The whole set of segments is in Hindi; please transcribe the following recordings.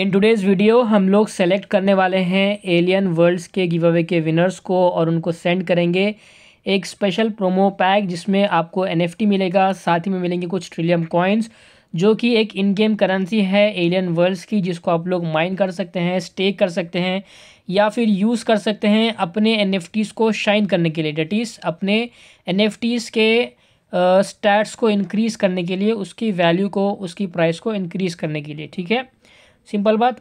इन टुडेज़ वीडियो हम लोग सेलेक्ट करने वाले हैं एलियन वर्ल्ड्स के गिव अवे के विनर्स को और उनको सेंड करेंगे एक स्पेशल प्रोमो पैक जिसमें आपको एनएफटी मिलेगा साथ ही में मिलेंगे कुछ ट्रिलियम कॉइन्स जो कि एक इन गेम करेंसी है एलियन वर्ल्ड्स की जिसको आप लोग माइन कर सकते हैं स्टेक कर सकते हैं या फिर यूज़ कर सकते हैं अपने एन को शाइन करने के लिए डेट इज़ अपने एन के स्टैट्स uh, को इंक्रीज़ करने के लिए उसकी वैल्यू को उसकी प्राइस को इंक्रीज़ करने के लिए ठीक है सिंपल बात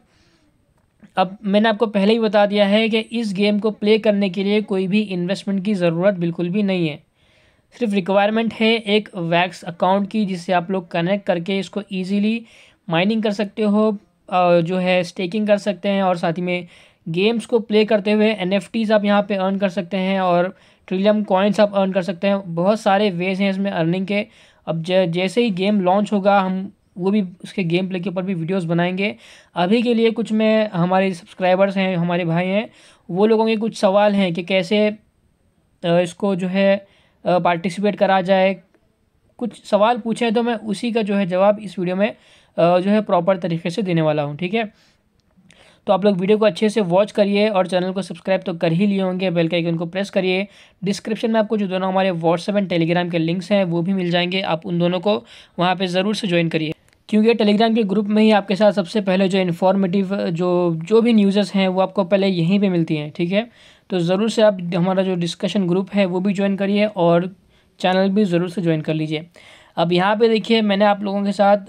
अब मैंने आपको पहले ही बता दिया है कि इस गेम को प्ले करने के लिए कोई भी इन्वेस्टमेंट की ज़रूरत बिल्कुल भी नहीं है सिर्फ रिक्वायरमेंट है एक वैक्स अकाउंट की जिससे आप लोग कनेक्ट करके इसको ईजीली माइनिंग कर सकते हो जो है स्टेकिंग कर सकते हैं और साथ ही में गेम्स को प्ले करते हुए एन आप यहाँ पर अर्न कर सकते हैं और ट्रिलियम कॉइन्स आप अर्न कर सकते हैं बहुत सारे वेज हैं इसमें अर्निंग के अब जैसे ही गेम लॉन्च होगा हम वो भी उसके गेम प्ले के ऊपर भी वीडियोस बनाएंगे अभी के लिए कुछ मैं हमारे सब्सक्राइबर्स हैं हमारे भाई हैं वो लोगों के कुछ सवाल हैं कि कैसे इसको जो है पार्टिसिपेट करा जाए कुछ सवाल पूछे तो मैं उसी का जो है जवाब इस वीडियो में जो है प्रॉपर तरीके से देने वाला हूँ ठीक है तो आप लोग वीडियो को अच्छे से वॉच करिए और चैनल को सब्सक्राइब तो कर ही लिए होंगे बेल के आइकन को प्रेस करिए डिस्क्रिप्शन में आपको जो दोनों हमारे व्हाट्सएप एंड टेलीग्राम के लिंक्स हैं वो भी मिल जाएंगे आप उन दोनों को वहाँ पर ज़रूर से ज्वाइन करिए क्योंकि टेलीग्राम के ग्रुप में ही आपके साथ सबसे पहले जो इन्फॉर्मेटिव जो जो भी न्यूज़ेस हैं वो आपको पहले यहीं पे मिलती हैं ठीक है तो ज़रूर से आप हमारा जो डिस्कशन ग्रुप है वो भी ज्वाइन करिए और चैनल भी ज़रूर से ज्वाइन कर लीजिए अब यहाँ पे देखिए मैंने आप लोगों के साथ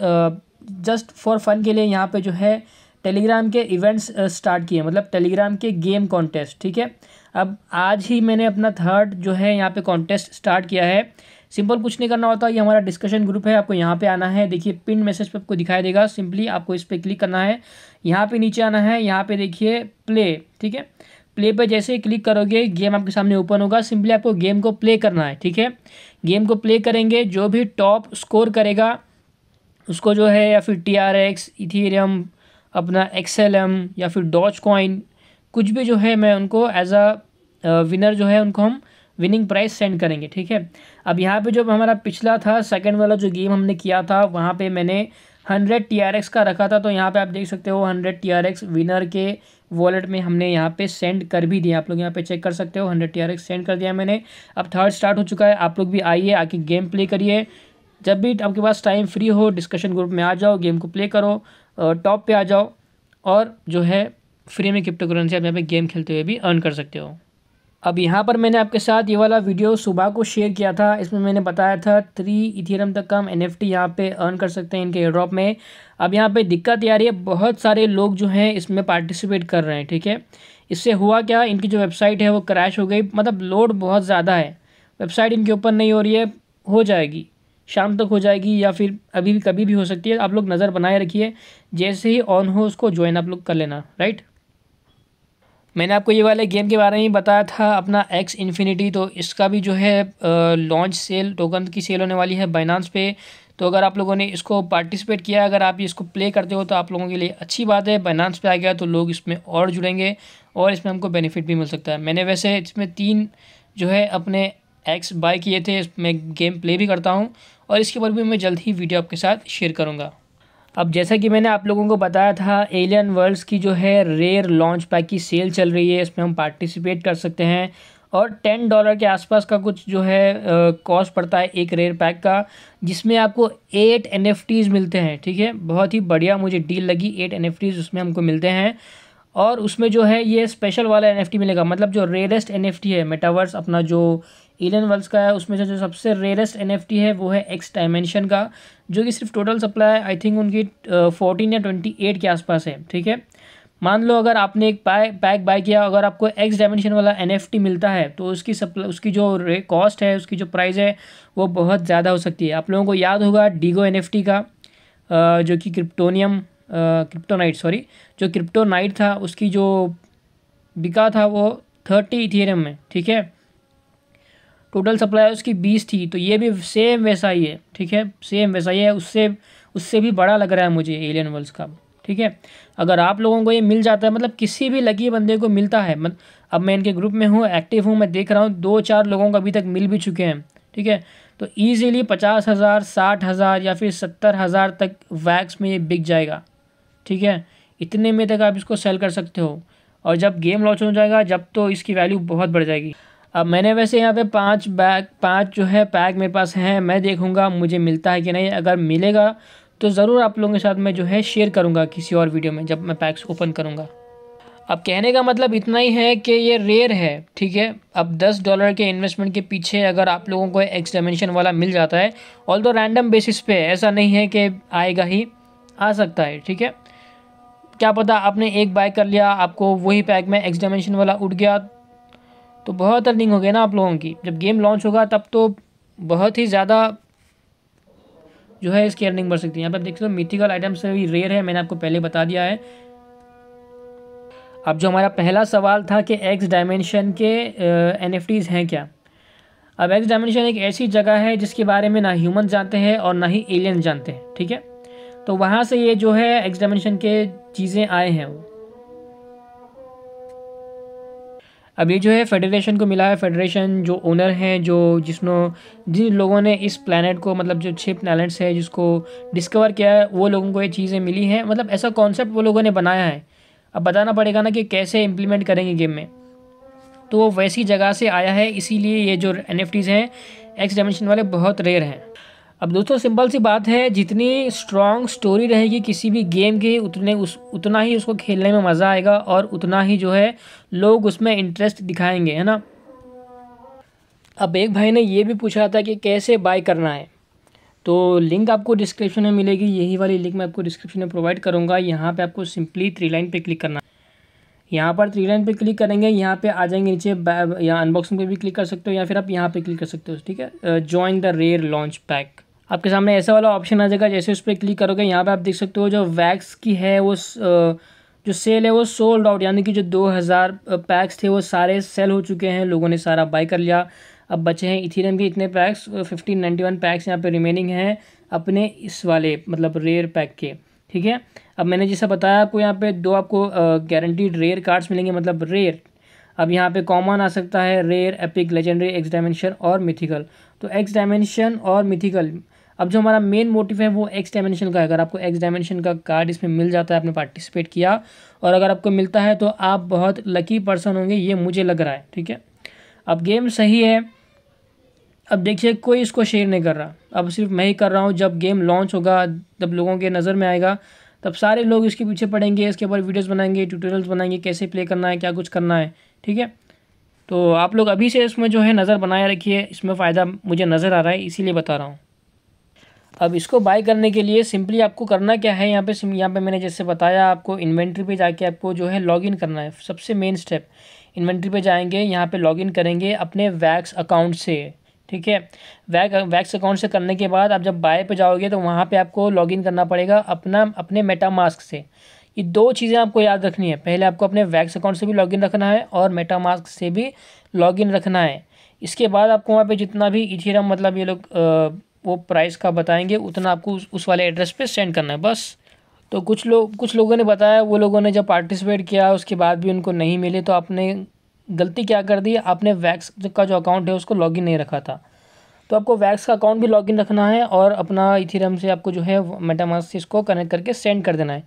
जस्ट फॉर फन के लिए यहाँ पे जो है टेलीग्राम के इवेंट्स स्टार्ट किए मतलब टेलीग्राम के गेम कॉन्टेस्ट ठीक है अब आज ही मैंने अपना थर्ड जो है यहाँ पे कॉन्टेस्ट स्टार्ट किया है सिंपल कुछ नहीं करना होता ये हमारा डिस्कशन ग्रुप है आपको यहाँ पे आना है देखिए पिन मैसेज पे आपको दिखाई देगा सिंपली आपको इस पर क्लिक करना है यहाँ पे नीचे आना है यहाँ पे देखिए प्ले ठीक है प्ले पे जैसे ही क्लिक करोगे गेम आपके सामने ओपन होगा सिंपली आपको गेम को प्ले करना है ठीक है गेम को प्ले करेंगे जो भी टॉप स्कोर करेगा उसको जो है या फिर टी आर एक्स इथीरियम अपना एल एम या फिर डॉच कॉइन कुछ भी जो है मैं उनको एज अ विनर जो है उनको हम विनिंग प्राइस सेंड करेंगे ठीक है अब यहाँ पे जो हमारा पिछला था सेकंड वाला जो गेम हमने किया था वहाँ पे मैंने हंड्रेड टी का रखा था तो यहाँ पे आप देख सकते हो हंड्रेड टी विनर के वॉलेट में हमने यहाँ पे सेंड कर भी दिया आप लोग यहाँ पे चेक कर सकते हो हंड्रेड टी सेंड कर दिया मैंने अब थर्ड स्टार्ट हो चुका है आप लोग भी आइए आके गेम प्ले करिए जब भी आपके पास टाइम फ्री हो डिस्कशन ग्रुप में आ जाओ गेम को प्ले करो टॉप पर आ जाओ और जो है फ्री में क्रिप्टो करेंसी आप यहाँ पर गेम खेलते हुए भी अर्न कर सकते हो अब यहाँ पर मैंने आपके साथ ये वाला वीडियो सुबह को शेयर किया था इसमें मैंने बताया था थ्री इथियरम तक का हम एन एफ टी यहाँ पर अर्न कर सकते हैं इनके एयरड्रॉप में अब यहाँ पे दिक्कत ये आ रही है बहुत सारे लोग जो हैं इसमें पार्टिसिपेट कर रहे हैं ठीक है इससे हुआ क्या इनकी जो वेबसाइट है वो क्रैश हो गई मतलब लोड बहुत ज़्यादा है वेबसाइट इनके ऊपर नहीं हो रही है हो जाएगी शाम तक हो जाएगी या फिर अभी भी कभी भी हो सकती है आप लोग नज़र बनाए रखिए जैसे ही ऑन हो उसको ज्वाइन आप लोग कर लेना राइट मैंने आपको ये वाले गेम के बारे में बताया था अपना एक्स इन्फिनिटी तो इसका भी जो है लॉन्च सेल टोकन की सेल होने वाली है बाइनांस पे तो अगर आप लोगों ने इसको पार्टिसिपेट किया अगर आप इसको प्ले करते हो तो आप लोगों के लिए अच्छी बात है बाइनांस पे आ गया तो लोग इसमें और जुड़ेंगे और इसमें हमको बेनिफिट भी मिल सकता है मैंने वैसे इसमें तीन जो है अपने एक्स बाय किए थे मैं गेम प्ले भी करता हूँ और इसके ऊपर भी मैं जल्द ही वीडियो आपके साथ शेयर करूँगा अब जैसा कि मैंने आप लोगों को बताया था एलियन वर्ल्ड्स की जो है रेयर लॉन्च पैक की सेल चल रही है इसमें हम पार्टिसिपेट कर सकते हैं और टेन डॉलर के आसपास का कुछ जो है कॉस्ट पड़ता है एक रेयर पैक का जिसमें आपको एट एन मिलते हैं ठीक है बहुत ही बढ़िया मुझे डील लगी एट एन उसमें हमको मिलते हैं और उसमें जो है ये स्पेशल वाला एन मिलेगा मतलब जो रेयरेस्ट एन है मेटावर्स अपना जो एलियन वर्ल्स का है उसमें से जो सबसे रेयरेस्ट एन है वो है एक्स डायमेंशन का जो कि सिर्फ टोटल सप्लाई आई थिंक उनकी फोर्टीन या ट्वेंटी एट के आसपास है ठीक है मान लो अगर आपने एक पाए पैक बाय किया अगर आपको एक्स डायमेंशन वाला एन मिलता है तो उसकी सप्लाई उसकी जो कॉस्ट है उसकी जो प्राइस है वो बहुत ज़्यादा हो सकती है आप लोगों को याद होगा डीगो एन का जो कि क्रिप्टोनियम क्रिप्टोनाइट सॉरी जो क्रिप्टोनाइट था उसकी जो बिका था वो थर्टी इथेरियम में ठीक है टोटल सप्लाई उसकी बीस थी तो ये भी सेम वैसा ही है ठीक है सेम वैसा ही है उससे उससे भी बड़ा लग रहा है मुझे एलियन वर्ल्स का ठीक है अगर आप लोगों को ये मिल जाता है मतलब किसी भी लकी बंदे को मिलता है मत अब मैं इनके ग्रुप में हूँ एक्टिव हूँ मैं देख रहा हूँ दो चार लोगों को अभी तक मिल भी चुके हैं ठीक है तो ईज़िली पचास हज़ार साठ हज़ार या फिर सत्तर हज़ार तक वैक्स में ये बिक जाएगा ठीक है इतने में तक आप इसको सेल कर सकते हो और जब गेम लॉन्च हो जाएगा जब तो इसकी वैल्यू बहुत बढ़ जाएगी अब मैंने वैसे यहाँ पे पांच बैग पांच जो है पैक मेरे पास हैं मैं देखूँगा मुझे मिलता है कि नहीं अगर मिलेगा तो ज़रूर आप लोगों के साथ मैं जो है शेयर करूँगा किसी और वीडियो में जब मैं पैक्स ओपन करूँगा अब कहने का मतलब इतना ही है कि ये रेयर है ठीक है अब 10 डॉलर के इन्वेस्टमेंट के पीछे अगर आप लोगों को एक्स डायमेंशन वाला मिल जाता है ऑल दो रैंडम बेसिस पे ऐसा नहीं है कि आएगा ही आ सकता है ठीक है क्या पता आपने एक बाय कर लिया आपको वही पैक में एक्स डायमेंशन वाला उठ गया तो बहुत अर्निंग हो गया ना आप लोगों की जब गेम लॉन्च होगा तब तो बहुत ही ज़्यादा जो है इसकी अर्निंग बढ़ सकती है यहाँ पर देख सकते हो मिथिकल आइटम्स भी रेयर है मैंने आपको पहले बता दिया है अब जो हमारा पहला सवाल था कि एक्स डायमेंशन के एन हैं क्या अब एक्स डायमेंशन एक ऐसी जगह है जिसके बारे में ना ह्यूमन जानते हैं और ना ही एलियन जानते हैं ठीक है तो वहाँ से ये जो है एक्स डायमेंशन के चीज़ें आए हैं अब ये जो है फेडरेशन को मिला है फेडरेशन जो ओनर हैं जो जिसनों जिन लोगों ने इस प्लानट को मतलब जो छः प्लानट्स है जिसको डिस्कवर किया है वो लोगों को ये चीज़ें मिली हैं मतलब ऐसा कॉन्सेप्ट वो लोगों ने बनाया है अब बताना पड़ेगा ना कि कैसे इम्प्लीमेंट करेंगे गेम में तो वो वैसी जगह से आया है इसीलिए ये जो एन हैं एक्स डायमेंशन वाले बहुत रेयर हैं अब दोस्तों सिंपल सी बात है जितनी स्ट्रॉन्ग स्टोरी रहेगी किसी भी गेम की उतने उस उतना ही उसको खेलने में मज़ा आएगा और उतना ही जो है लोग उसमें इंटरेस्ट दिखाएंगे है ना अब एक भाई ने ये भी पूछा था कि कैसे बाय करना है तो लिंक आपको डिस्क्रिप्शन में मिलेगी यही वाली लिंक मैं आपको डिस्क्रिप्शन में प्रोवाइड करूँगा यहाँ पर आपको सिंपली थ्री लाइन पर क्लिक करना यहाँ पर थ्री लाइन पे क्लिक करेंगे यहाँ पे आ जाएंगे नीचे यहाँ अनबॉक्सिंग पे भी क्लिक कर सकते हो या फिर आप यहाँ पे क्लिक कर सकते हो ठीक है join the rare launch pack आपके सामने ऐसा वाला ऑप्शन आ जाएगा जैसे उस पर क्लिक करोगे यहाँ पे आप देख सकते हो जो वैक्स की है वो जो सेल है वो सोल्ड आउट यानी कि जो 2000 पैक्स थे वो सारे सेल हो चुके हैं लोगों ने सारा बाय कर लिया अब बचे हैं इथेरियम के इतने packs fifteen ninety one packs यहाँ पर रिमेनिंग हैं अपने इस वाले मतलब रेयर पैक के ठीक है अब मैंने जैसा बताया आपको यहाँ पर दो आपको गारंटीड रेयर कार्ड्स मिलेंगे मतलब रेयर अब यहाँ पे कॉमन आ सकता है rare epic legendary X dimension और मिथिकल तो एक्स डायमेंशन और मिथिकल अब जो हमारा मेन मोटिव है वो एक्स डायमेंशन का है अगर आपको एक्स डायमेंशन का कार्ड इसमें मिल जाता है आपने पार्टिसिपेट किया और अगर आपको मिलता है तो आप बहुत लकी पर्सन होंगे ये मुझे लग रहा है ठीक है अब गेम सही है अब देखिए कोई इसको शेयर नहीं कर रहा अब सिर्फ मैं ही कर रहा हूँ जब गेम लॉन्च होगा जब लोगों के नज़र में आएगा तब सारे लोग इसके पीछे पड़ेंगे इसके ऊपर वीडियोस बनाएंगे ट्यूटोरियल्स बनाएंगे कैसे प्ले करना है क्या कुछ करना है ठीक है तो आप लोग अभी से इसमें जो है नज़र बनाए रखिए इसमें फ़ायदा मुझे नज़र आ रहा है इसीलिए बता रहा हूँ अब इसको बाय करने के लिए सिंपली आपको करना क्या है यहाँ पे यहाँ पे मैंने जैसे बताया आपको इन्वेंट्री पे जाके आपको जो है लॉगिन करना है सबसे मेन स्टेप इन्वेंट्री पे जाएंगे यहाँ पे लॉगिन करेंगे अपने वैक्स अकाउंट से ठीक है वैक वैक्स अकाउंट से करने के बाद आप जब बाय पे जाओगे तो वहाँ पर आपको लॉगिन करना पड़ेगा अपना अपने मेटामास्क से ये दो चीज़ें आपको याद रखनी है पहले आपको अपने वैक्स अकाउंट से भी लॉगिन रखना है और मेटामास्क से भी लॉगिन रखना है इसके बाद आपको वहाँ पे जितना भी इथेरम मतलब ये लोग वो प्राइस का बताएंगे उतना आपको उस, उस वाले एड्रेस पे सेंड करना है बस तो कुछ लोग कुछ लोगों ने बताया वो लोगों ने जब पार्टिसिपेट किया उसके बाद भी उनको नहीं मिले तो आपने गलती क्या कर दी आपने वैक्स का जो अकाउंट है उसको लॉगिन नहीं रखा था तो आपको वैक्स का अकाउंट भी लॉगिन रखना है और अपना इथिरम से आपको जो है मेटामास से इसको कनेक्ट करके सेंड कर देना है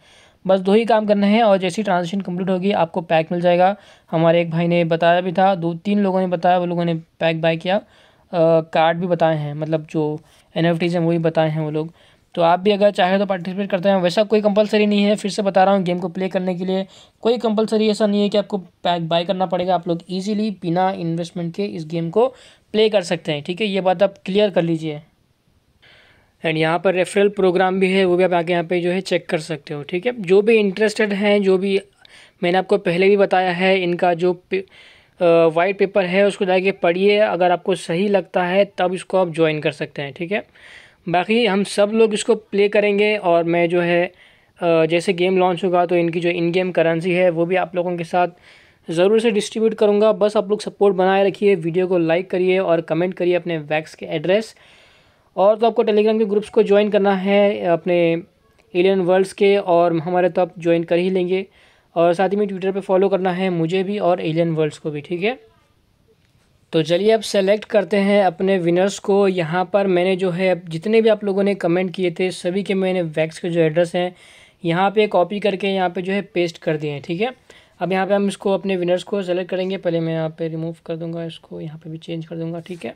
बस दो ही काम करना है और जैसी ट्रांजेक्शन कंप्लीट होगी आपको पैक मिल जाएगा हमारे एक भाई ने बताया भी था दो तीन लोगों ने बताया वो लोगों ने पैक बाय किया आ, कार्ड भी बताए हैं मतलब जो एन एफ हैं वही बताए हैं वो लोग तो आप भी अगर चाहे तो पार्टिसिपेट करते हैं वैसा कोई कंपलसरी नहीं है फिर से बता रहा हूँ गेम को प्ले करने के लिए कोई कंपलसरी ऐसा नहीं है कि आपको पैक बाय करना पड़ेगा आप लोग इजीली बिना इन्वेस्टमेंट के इस गेम को प्ले कर सकते हैं ठीक है ये बात आप क्लियर कर लीजिए एंड यहाँ पर रेफरल प्रोग्राम भी है वो भी आप आगे यहाँ पर जो है चेक कर सकते हो ठीक है जो भी इंटरेस्टेड हैं जो भी मैंने आपको पहले भी बताया है इनका जो वाइट पेपर है उसको जाके पढ़िए अगर आपको सही लगता है तब इसको आप ज्वाइन कर सकते हैं ठीक है बाकी हम सब लोग इसको प्ले करेंगे और मैं जो है जैसे गेम लॉन्च होगा तो इनकी जो इन गेम करेंसी है वो भी आप लोगों के साथ ज़रूर से डिस्ट्रीब्यूट करूँगा बस आप लोग सपोर्ट बनाए रखिए वीडियो को लाइक करिए और कमेंट करिए अपने वैक्स के एड्रेस और तो आपको टेलीग्राम के ग्रुप्स को ज्वाइन करना है अपने एलियन वर्ल्ड्स के और हमारे तो आप ज्वाइन कर ही लेंगे और साथ ही में ट्विटर पे फॉलो करना है मुझे भी और एलियन वर्ल्ड्स को भी ठीक है तो चलिए अब सेलेक्ट करते हैं अपने विनर्स को यहाँ पर मैंने जो है जितने भी आप लोगों ने कमेंट किए थे सभी के मैंने वैक्स के जो एड्रेस हैं यहाँ पे कॉपी करके यहाँ पे जो है पेस्ट कर दिए हैं ठीक है अब यहाँ पे हम इसको अपने विनर्स को सेलेक्ट करेंगे पहले मैं यहाँ पे रिमूव कर दूँगा इसको यहाँ पे भी चेंज कर दूँगा ठीक है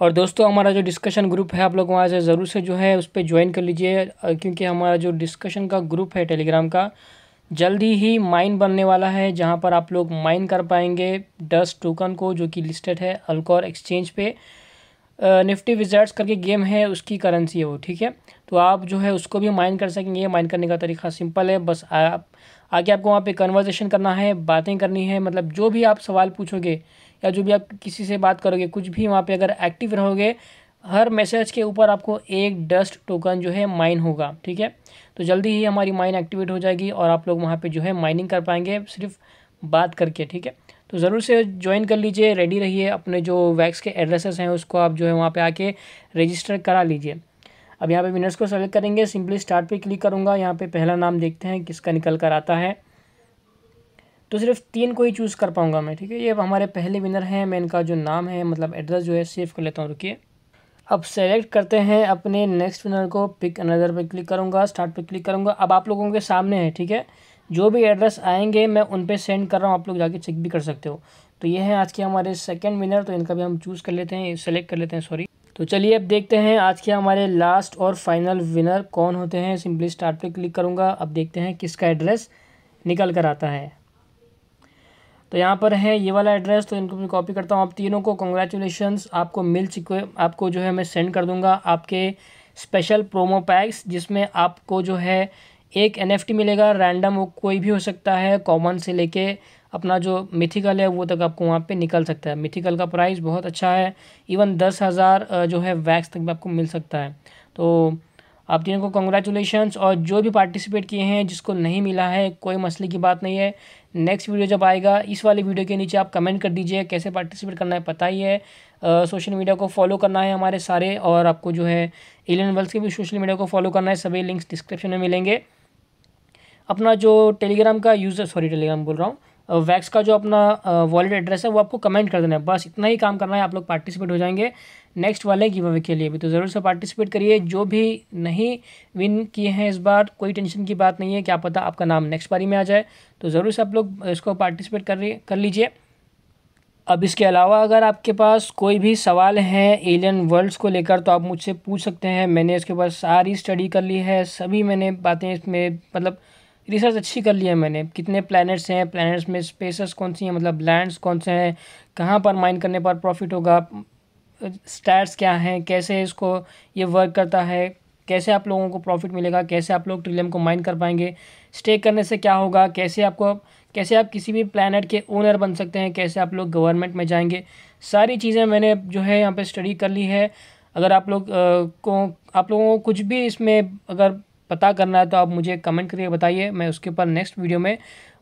और दोस्तों हमारा जो डिस्कशन ग्रुप है आप लोग वहाँ से ज़रूर से जो है उस पर ज्वाइन कर लीजिए क्योंकि हमारा जो डिस्कशन का ग्रुप है टेलीग्राम का जल्दी ही माइन बनने वाला है जहां पर आप लोग माइन कर पाएंगे डस्ट टोकन को जो कि लिस्टेड है अल्कोर एक्सचेंज पे निफ्टी विजर्ट्स करके गेम है उसकी करेंसी है वो ठीक है तो आप जो है उसको भी माइन कर सकेंगे माइन करने का तरीका सिंपल है बस आप आगे आपको वहाँ पे कन्वर्जेशन करना है बातें करनी है मतलब जो भी आप सवाल पूछोगे या जो भी आप किसी से बात करोगे कुछ भी वहाँ पे अगर एक्टिव रहोगे हर मैसेज के ऊपर आपको एक डस्ट टोकन जो है माइन होगा ठीक है तो जल्दी ही हमारी माइन एक्टिवेट हो जाएगी और आप लोग वहाँ पर जो है माइनिंग कर पाएंगे सिर्फ बात करके ठीक है तो ज़रूर से ज्वाइन कर लीजिए रेडी रहिए अपने जो वैक्स के एड्रेसेस हैं उसको आप जो है वहाँ पे आके रजिस्टर करा लीजिए अब यहाँ पे विनर्स को सेलेक्ट करेंगे सिंपली स्टार्ट पे क्लिक करूँगा यहाँ पे पहला नाम देखते हैं किसका निकल कर आता है तो सिर्फ तीन को ही चूज़ कर पाऊँगा मैं ठीक है ये हमारे पहले विनर हैं मैं इनका जो नाम है मतलब एड्रेस जो है सेव कर लेता हूँ रुकिए अब सेलेक्ट करते हैं अपने नेक्स्ट विनर को पिक अनदर पे क्लिक करूँगा स्टार्ट पे क्लिक करूँगा अब आप लोगों के सामने है ठीक है जो भी एड्रेस आएंगे मैं उन पर सेंड कर रहा हूँ आप लोग जाके चेक भी कर सकते हो तो ये है आज के हमारे सेकेंड विनर तो इनका भी हम चूज़ कर लेते हैं सेलेक्ट कर लेते हैं सॉरी तो चलिए अब देखते हैं आज के हमारे लास्ट और फाइनल विनर कौन होते हैं सिंपली स्टार्ट पे क्लिक करूँगा अब देखते हैं किसका एड्रेस निकल कर आता है तो यहाँ पर है ये वाला एड्रेस तो इनको मैं कॉपी करता हूँ आप तीनों को कॉन्ग्रेचुलेशन आपको मिल चुके आपको जो है मैं सेंड कर दूँगा आपके स्पेशल प्रोमो पैक्स जिसमें आपको जो है एक एन मिलेगा रैंडम वो कोई भी हो सकता है कॉमन से लेके अपना जो मिथिकल है वो तक आपको वहाँ पे निकल सकता है मिथिकल का प्राइस बहुत अच्छा है इवन दस हज़ार जो है वैक्स तक भी आपको मिल सकता है तो आप तीनों को कॉन्ग्रेचुलेशन और जो भी पार्टिसिपेट किए हैं जिसको नहीं मिला है कोई मसले की बात नहीं है नेक्स्ट वीडियो जब आएगा इस वाले वीडियो के नीचे आप कमेंट कर दीजिए कैसे पार्टिसिपेट करना है पता ही है सोशल मीडिया को फॉलो करना है हमारे सारे और आपको जो है एलियन वर्ल्स के भी सोशल मीडिया को फॉलो करना है सभी लिंक्स डिस्क्रिप्शन में मिलेंगे अपना जो टेलीग्राम का यूज़र सॉरी टेलीग्राम बोल रहा हूँ वैक्स का जो अपना वॉलेट एड्रेस है वो आपको कमेंट कर देना है बस इतना ही काम करना है आप लोग पार्टिसिपेट हो जाएंगे नेक्स्ट वाले गिव अवे के लिए भी तो ज़रूर से पार्टिसिपेट करिए जो भी नहीं विन किए हैं इस बार कोई टेंशन की बात नहीं है क्या पता आपका नाम नेक्स्ट बारी में आ जाए तो ज़रूर से आप लोग इसको पार्टिसिपेट कर कर लीजिए अब इसके अलावा अगर आपके पास कोई भी सवाल है एलियन वर्ल्ड्स को लेकर तो आप मुझसे पूछ सकते हैं मैंने इसके ऊपर सारी स्टडी कर ली है सभी मैंने बातें इसमें मतलब रिसर्च अच्छी कर ली है मैंने कितने प्लैनेट्स हैं प्लैनेट्स में स्पेसेस कौन सी हैं मतलब लैंड्स कौन से हैं कहाँ पर माइन करने पर प्रॉफिट होगा स्टैट्स क्या हैं कैसे इसको ये वर्क करता है कैसे आप लोगों को प्रॉफिट मिलेगा कैसे आप लोग ट्रिलियम को माइन कर पाएंगे स्टेक करने से क्या होगा कैसे आपको कैसे आप किसी भी प्लानट के ओनर बन सकते हैं कैसे आप लोग गवर्नमेंट में जाएंगे सारी चीज़ें मैंने जो है यहाँ पे स्टडी कर ली है अगर आप लोग को आप लोगों को कुछ भी इसमें अगर पता करना है तो आप मुझे कमेंट करके बताइए मैं उसके ऊपर नेक्स्ट वीडियो में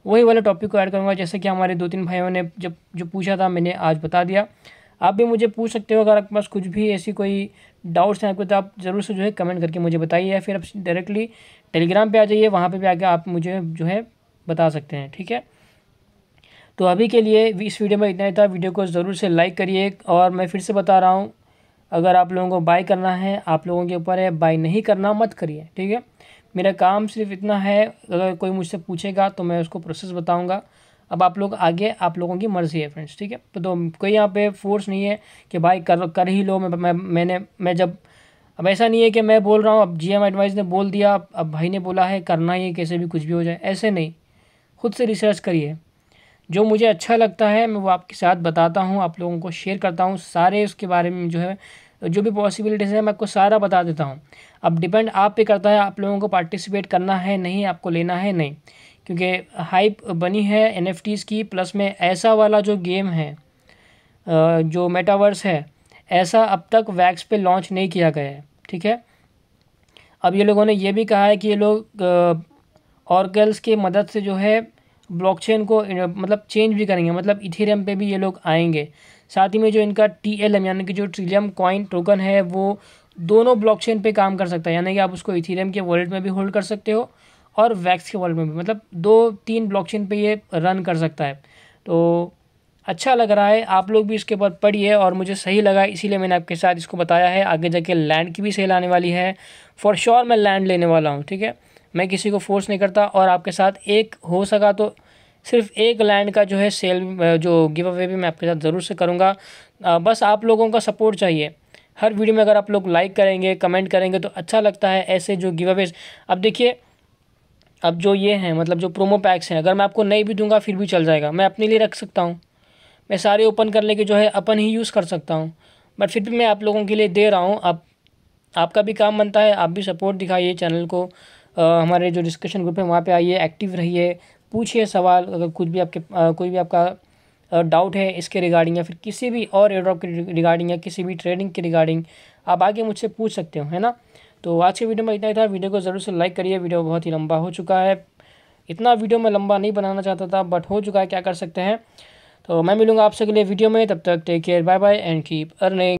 वही वाले टॉपिक को ऐड करूँगा जैसे कि हमारे दो तीन भाइयों ने जब जो पूछा था मैंने आज बता दिया आप भी मुझे पूछ सकते हो अगर आपके पास कुछ भी ऐसी कोई डाउट्स हैं आपको तो आप ज़रूर से जो है कमेंट करके मुझे बताइए या फिर आप डायरेक्टली टेलीग्राम पे आ जाइए वहाँ पे भी आके आप मुझे जो है बता सकते हैं ठीक है तो अभी के लिए इस वीडियो में इतना ही था वीडियो को ज़रूर से लाइक करिए और मैं फिर से बता रहा हूँ अगर आप लोगों को बाय करना है आप लोगों के ऊपर है बाय नहीं करना मत करिए ठीक है मेरा काम सिर्फ इतना है अगर कोई मुझसे पूछेगा तो मैं उसको प्रोसेस बताऊँगा अब आप लोग आगे आप लोगों की मर्ज़ी है फ्रेंड्स ठीक है तो कोई यहाँ पे फोर्स नहीं है कि भाई कर कर ही लो मैं, मैं मैंने मैं जब अब ऐसा नहीं है कि मैं बोल रहा हूँ अब जीएम एडवाइस ने बोल दिया अब भाई ने बोला है करना ही कैसे भी कुछ भी हो जाए ऐसे नहीं खुद से रिसर्च करिए जो मुझे अच्छा लगता है मैं वो आपके साथ बताता हूँ आप लोगों को शेयर करता हूँ सारे उसके बारे में जो है जो भी पॉसिबिलिटीज़ है मैं आपको सारा बता देता हूँ अब डिपेंड आप पे करता है आप लोगों को पार्टिसिपेट करना है नहीं आपको लेना है नहीं क्योंकि हाइप बनी है एन की प्लस में ऐसा वाला जो गेम है जो मेटावर्स है ऐसा अब तक वैक्स पे लॉन्च नहीं किया गया है ठीक है अब ये लोगों ने ये भी कहा है कि ये लोग ऑर्गल्स के मदद से जो है ब्लॉकचेन को मतलब चेंज भी करेंगे मतलब इथेरियम पे भी ये लोग आएंगे साथ ही में जो इनका टी एल एम यानी कि जो ट्रिलियम कॉइन टोकन है वो दोनों ब्लॉकचेन पे काम कर सकता है यानी कि आप उसको इथेरियम के वॉलेट में भी होल्ड कर सकते हो और वैक्स के वर्ल्ड में भी मतलब दो तीन ब्लॉकचेन पे ये रन कर सकता है तो अच्छा लग रहा है आप लोग भी इसके ऊपर पढ़िए और मुझे सही लगा इसीलिए मैंने आपके साथ इसको बताया है आगे जाके लैंड की भी सेल आने वाली है फॉर श्योर sure मैं लैंड लेने वाला हूँ ठीक है मैं किसी को फोर्स नहीं करता और आपके साथ एक हो सका तो सिर्फ एक लैंड का जो है सेल जो गिव अवे भी मैं आपके साथ ज़रूर से करूँगा बस आप लोगों का सपोर्ट चाहिए हर वीडियो में अगर आप लोग लाइक करेंगे कमेंट करेंगे तो अच्छा लगता है ऐसे जो गिव अवेज अब देखिए अब जो ये हैं मतलब जो प्रोमो पैक्स हैं अगर मैं आपको नहीं भी दूंगा फिर भी चल जाएगा मैं अपने लिए रख सकता हूँ मैं सारे ओपन कर लेके जो है अपन ही यूज़ कर सकता हूँ बट फिर भी मैं आप लोगों के लिए दे रहा हूँ आप आपका भी काम बनता है आप भी सपोर्ट दिखाइए चैनल को आ, हमारे जो डिस्कशन ग्रुप है वहाँ पर आइए एक्टिव रहिए पूछिए सवाल अगर कुछ भी आपके कोई भी आपका डाउट है इसके रिगार्डिंग या फिर किसी भी और एड्रॉप के रिगार्डिंग या किसी भी ट्रेडिंग के रिगार्डिंग आप आगे मुझसे पूछ सकते हो है ना तो आज के वीडियो में इतना ही था वीडियो को ज़रूर से लाइक करिए वीडियो बहुत ही लंबा हो चुका है इतना वीडियो मैं लंबा नहीं बनाना चाहता था बट हो चुका है क्या कर सकते हैं तो मैं मिलूँगा आपसे के लिए वीडियो में तब तक take care bye bye and keep earning